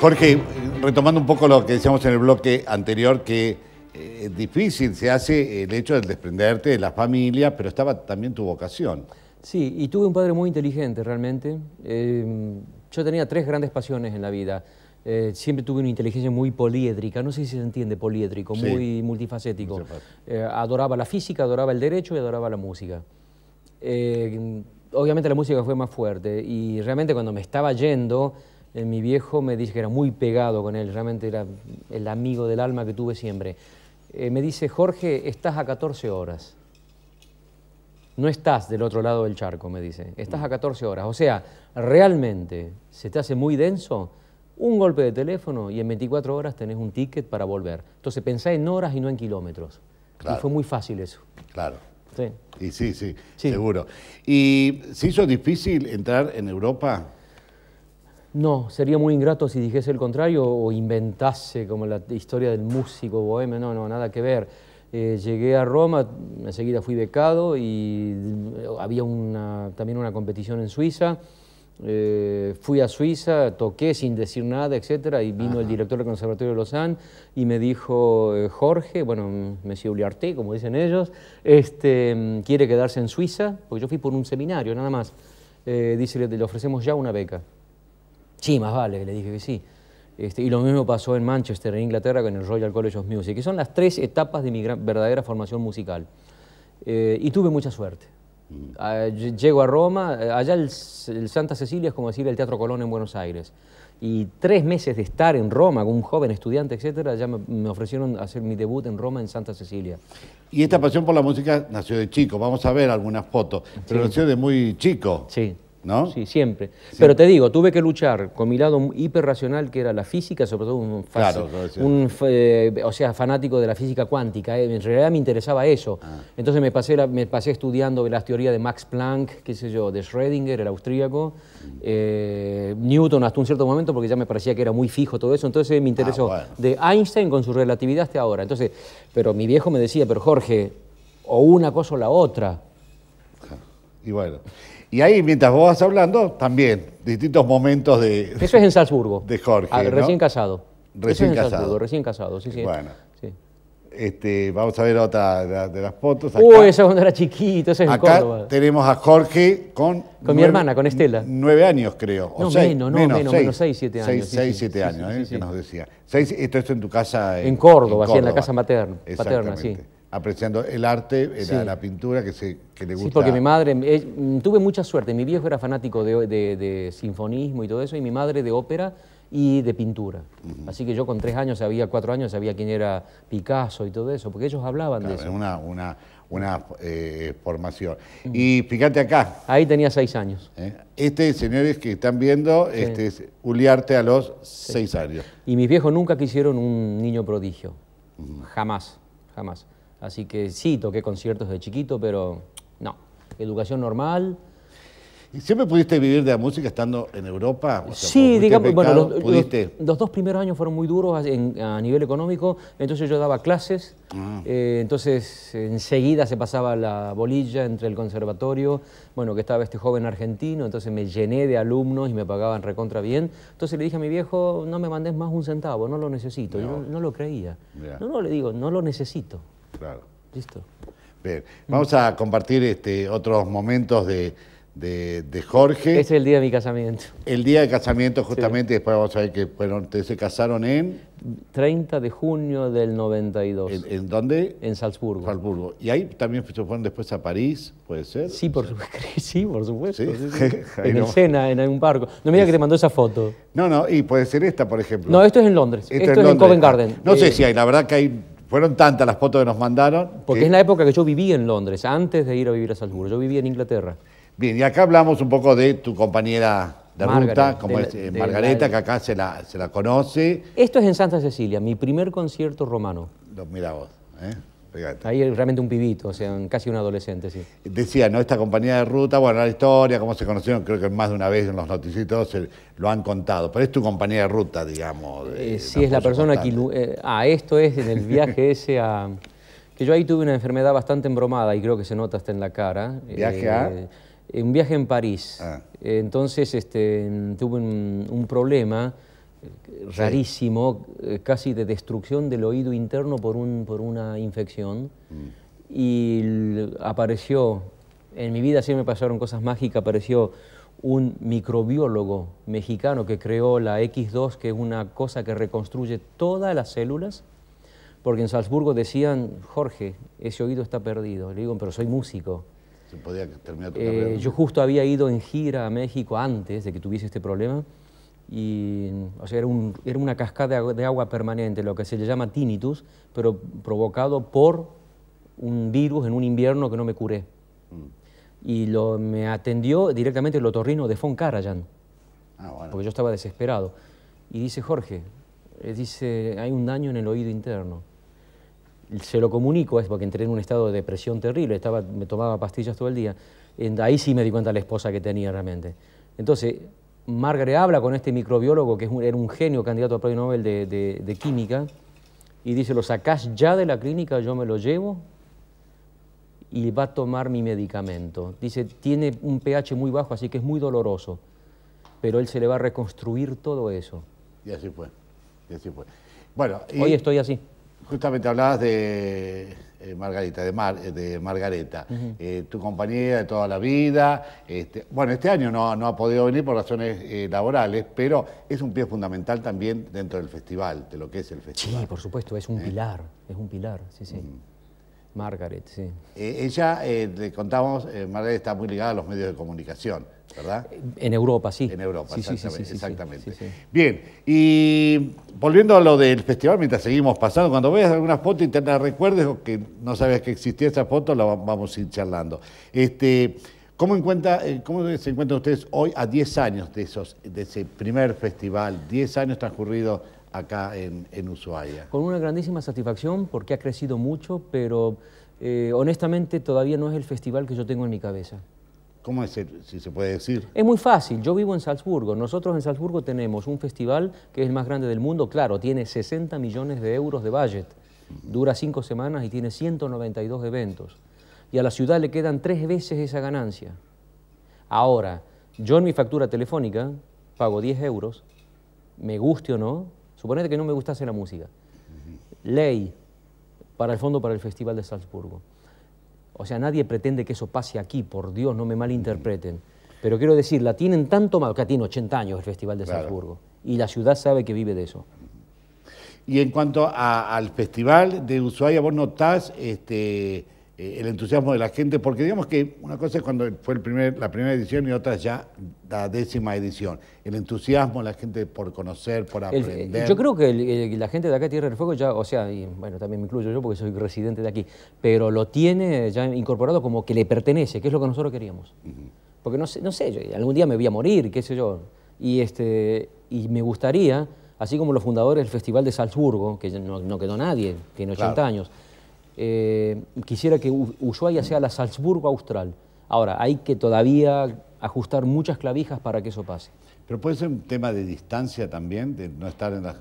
Jorge, retomando un poco lo que decíamos en el bloque anterior, que es eh, difícil se hace el hecho de desprenderte de la familia, pero estaba también tu vocación. Sí, y tuve un padre muy inteligente realmente. Em, yo tenía tres grandes pasiones en la vida. Eh, siempre tuve una inteligencia muy poliédrica, no sé si se entiende poliédrico, muy multifacético. Eh, adoraba la física, adoraba el derecho y adoraba la música obviamente la música fue más fuerte y realmente cuando me estaba yendo eh, mi viejo me dice que era muy pegado con él, realmente era el amigo del alma que tuve siempre. Eh, me dice, Jorge, estás a 14 horas. No estás del otro lado del charco, me dice. Estás a 14 horas. O sea, realmente se te hace muy denso un golpe de teléfono y en 24 horas tenés un ticket para volver. Entonces pensá en horas y no en kilómetros. Y fue muy fácil eso. Claro. Sí. Y sí, sí, sí, seguro. ¿Y se hizo difícil entrar en Europa? No, sería muy ingrato si dijese el contrario o inventase como la historia del músico bohemio, no, no, nada que ver. Eh, llegué a Roma, enseguida fui becado y eh, había una, también una competición en Suiza. Eh, fui a Suiza, toqué sin decir nada, etcétera, y vino el director del Conservatorio de Lausanne y me dijo, Jorge, bueno, Monsieur Uliarte, como dicen ellos, este, mm, quiere quedarse en Suiza, porque yo fui por un seminario, nada más. dice, le ofrecemos ya una beca. Sí, más vale, le dije que sí. Este, y lo mismo pasó en Manchester, en Inglaterra, con el Royal College of Music, que son las tres etapas de mi verdadera formación musical. Eh, y tuve mucha suerte. Mm. Ah, llego a Roma, allá el, Santa Cecilia es como decir el Teatro Colón en Buenos Aires. Y tres meses de estar en Roma con un joven estudiante, etcétera, ya me, ofrecieron hacer mi debut en Roma, en Santa Cecilia. Y esta pasión por la música nació de chico, vamos a ver algunas fotos, pero nació de muy chico. Sí. ¿No? Sí, siempre. Pero te digo, tuve que luchar con mi lado hiperracional, que era la física, sobre todo un, eh, o sea, fanático de la física cuántica. Eh, en realidad me interesaba eso. Ah. Entonces me pasé, me pasé estudiando las teorías de Max Planck, qué sé yo, de Schrödinger, el austríaco, eh, Newton hasta un cierto momento, porque ya me parecía que era muy fijo todo eso. Entonces me interesó ah, de Einstein con su relatividad hasta ahora. Entonces, pero mi viejo me decía, pero Jorge, o una cosa o la otra. Y bueno, y ahí mientras vos vas hablando, también distintos momentos de... Eso es en Salzburgo. De Jorge. Ah, recién casado. Recién casado. recién casado, sí, sí. Bueno. Este, vamos a ver otra de, las fotos. Uy, esa cuando era chiquito, esa es Acá tenemos a Jorge con... Con mi hermana, con Estela. Nueve años, creo. O no, seis, menos, no, menos, menos, seis, siete años. Seis, siete años, eh, que nos decía. esto es en tu casa... En, Córdoba, en la casa materna, paterna, sí apreciando el arte, eh, la, pintura que, se, le gustaba. Sí, porque mi madre, eh, tuve mucha suerte, mi viejo era fanático de, de, sinfonismo y todo eso, y mi madre de ópera y de pintura. Así que yo con tres años sabía, cuatro años sabía quién era Picasso y todo eso, porque ellos hablaban de eso. Una, una, una eh, formación. Y fíjate acá. Ahí tenía seis años. Este, señores que están viendo, este es Uliarte a los seis años. Y mis viejos nunca quisieron un niño prodigio. Jamás, jamás. Así que sí, toqué conciertos de chiquito, pero no. Educación normal. ¿Y siempre pudiste vivir de la música estando en Europa? sí, digamos, los, dos primeros años fueron muy duros a nivel económico, entonces yo daba clases, ah. eh, entonces enseguida se pasaba la bolilla entre el conservatorio, bueno, que estaba este joven argentino, entonces me llené de alumnos y me pagaban recontra bien, entonces le dije a mi viejo, no me mandes más un centavo, no lo necesito, no. yo no, lo creía. No, no, le digo, no lo necesito, Claro. Listo. Bien, vamos a compartir este, otros momentos de, de, de, Jorge. Es el día de mi casamiento. El día de casamiento, justamente, después vamos a ver que se casaron en... 30 de junio del 92. ¿En, en dónde? En Salzburgo. Salzburgo. ¿Y ahí también se fueron después a París, puede ser? Sí, por, supuesto. sí, por supuesto. en el escena, en algún barco. No me digas que te mandó esa foto. No, no, y puede ser esta, por ejemplo. No, esto es en Londres. Esto, es, en, Covent Garden. Ah, no sé eh, si hay, la verdad que hay fueron tantas las fotos que nos mandaron. Porque es la época que yo viví en Londres, antes de ir a vivir a Salzburgo. Yo vivía en Inglaterra. Bien, y acá hablamos un poco de tu compañera de ruta, como eh, Margareta, que acá se la, se la conoce. Esto es en Santa Cecilia, mi primer concierto romano. Mira vos. ¿eh? Ahí realmente un pibito, o sea, casi un adolescente, sí. Decía, ¿no? Esta compañía de ruta, bueno, la historia, cómo se conocieron, creo que más de una vez en los noticiitos lo han contado, pero es tu compañía de ruta, digamos. Eh, sí, es la persona que... Eh, ah, esto es en el viaje ese a... Que yo ahí tuve una enfermedad bastante embromada y creo que se nota hasta en la cara. Eh, ¿Viaje a...? Un viaje en París. Ah. Entonces este, tuve un problema rarísimo, eh, casi de destrucción del oído interno por, una infección. Mm. Y apareció, en mi vida siempre me pasaron cosas mágicas, apareció un microbiólogo mexicano que creó la X2, que es una cosa que reconstruye todas las células, porque en Salzburgo decían, Jorge, ese oído está perdido. Le digo, pero soy músico. Eh, yo justo había ido en gira a México antes de que tuviese este problema y o sea, era, un, era, una cascada de agua permanente, lo que se le llama tinnitus, pero provocado por un virus en un invierno que no me curé. Mm. Y lo, me atendió directamente el otorrino de Foncarayan, ah, porque yo estaba desesperado. Y dice, Jorge, eh, dice, hay un daño en el oído interno. Se lo comunico, es porque entré en un estado de depresión terrible, estaba, me tomaba pastillas todo el día. Ahí sí me di cuenta la esposa que tenía realmente. Entonces, Margaret habla con este microbiólogo, que es era un genio candidato a premio Nobel de, de, química, y dice, lo sacás ya de la clínica, yo me lo llevo y va a tomar mi medicamento. Dice, tiene un pH muy bajo, así que es muy doloroso, pero él se le va a reconstruir todo eso. Y así fue, y así fue. Bueno, Hoy estoy así. Justamente hablabas de eh, Margarita, de, Mar, eh, de Margareta, eh, tu compañera de toda la vida. Este, bueno, este año no, ha podido venir por razones laborales, pero es un pie fundamental también dentro del festival, de lo que es el festival. Sí, por supuesto, es un pilar, es un pilar, sí, sí. Margaret, sí. Eh, ella, eh, le contamos, eh, Margaret está muy ligada a los medios de comunicación, ¿verdad? En Europa, sí. En Europa, sí, exactamente. Sí, exactamente. Bien, y volviendo a lo del festival, mientras seguimos pasando, cuando veas alguna foto y recuerdes o que no sabías que existía esa foto, la vamos a ir charlando. Este, ¿Cómo, encuentra, ¿Cómo se encuentran ustedes hoy a 10 años de, esos, de ese primer festival? 10 años transcurridos acá en, en Ushuaia. Con una grandísima satisfacción porque ha crecido mucho, pero eh, honestamente todavía no es el festival que yo tengo en mi cabeza. ¿Cómo es, si se puede decir? Es muy fácil, yo vivo en Salzburgo, nosotros en Salzburgo tenemos un festival que es el más grande del mundo, claro, tiene 60 millones de euros de budget, dura cinco semanas y tiene 192 eventos, y a la ciudad le quedan tres veces esa ganancia. Ahora, yo en mi factura telefónica pago 10 euros, me guste o no, Suponete que no me gustase la música. Ley para el fondo para el Festival de Salzburgo. O sea, nadie pretende que eso pase aquí, por Dios, no me malinterpreten. Pero quiero decir, la tienen tanto mal, que tiene 80 años el Festival de Salzburgo. Y la ciudad sabe que vive de eso. Y en cuanto al Festival de Ushuaia, vos notás... Este, eh, el entusiasmo de la gente, porque digamos que una cosa es cuando fue el primer, la primera edición y otra ya la décima edición. El entusiasmo, la gente por conocer, por aprender. yo creo que la gente de acá, Tierra del Fuego, ya, o sea, y bueno, también me incluyo yo porque soy residente de aquí, pero lo tiene ya incorporado como que le pertenece, que es lo que nosotros queríamos. Porque no sé, no sé, yo, algún día me voy a morir, qué sé yo. Y, este, y me gustaría, así como los fundadores del Festival de Salzburgo, que no, quedó nadie, tiene 80 años eh, quisiera que Ushuaia sea la Salzburgo austral. Ahora, hay que todavía ajustar muchas clavijas para que eso pase. Pero puede ser un tema de distancia también, de no estar en la,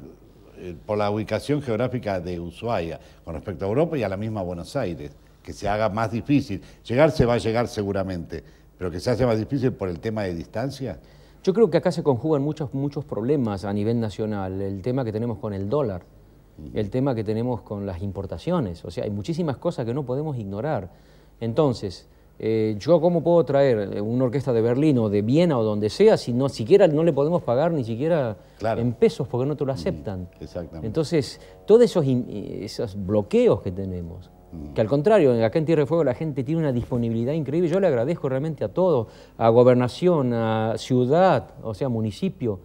eh, por la ubicación geográfica de Ushuaia con respecto a Europa y a la misma Buenos Aires, que se haga más difícil. Llegar se va a llegar seguramente, pero que se hace más difícil por el tema de distancia. Yo creo que acá se conjugan muchos, muchos problemas a nivel nacional. El tema que tenemos con el dólar el tema que tenemos con las importaciones. O sea, hay muchísimas cosas que no podemos ignorar. Entonces, eh, ¿yo cómo puedo traer una orquesta de Berlín o de Viena o donde sea si no siquiera no le podemos pagar ni siquiera en pesos porque no te lo mm, aceptan? exactamente. Entonces, todos esos, esos bloqueos que tenemos, mm. que al contrario, acá en Tierra de Fuego la gente tiene una disponibilidad increíble. Yo le agradezco realmente a todo, a gobernación, a ciudad, o sea, municipio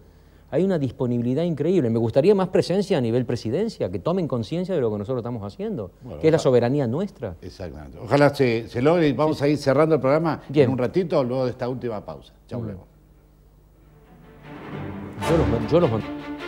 hay una disponibilidad increíble. Me gustaría más presencia a nivel presidencia, que tomen conciencia de lo que nosotros estamos haciendo, que es la soberanía nuestra. Exactamente. Ojalá se, logre y vamos a ir cerrando el programa en un ratito, luego de esta última pausa. Chao. Mm. luego.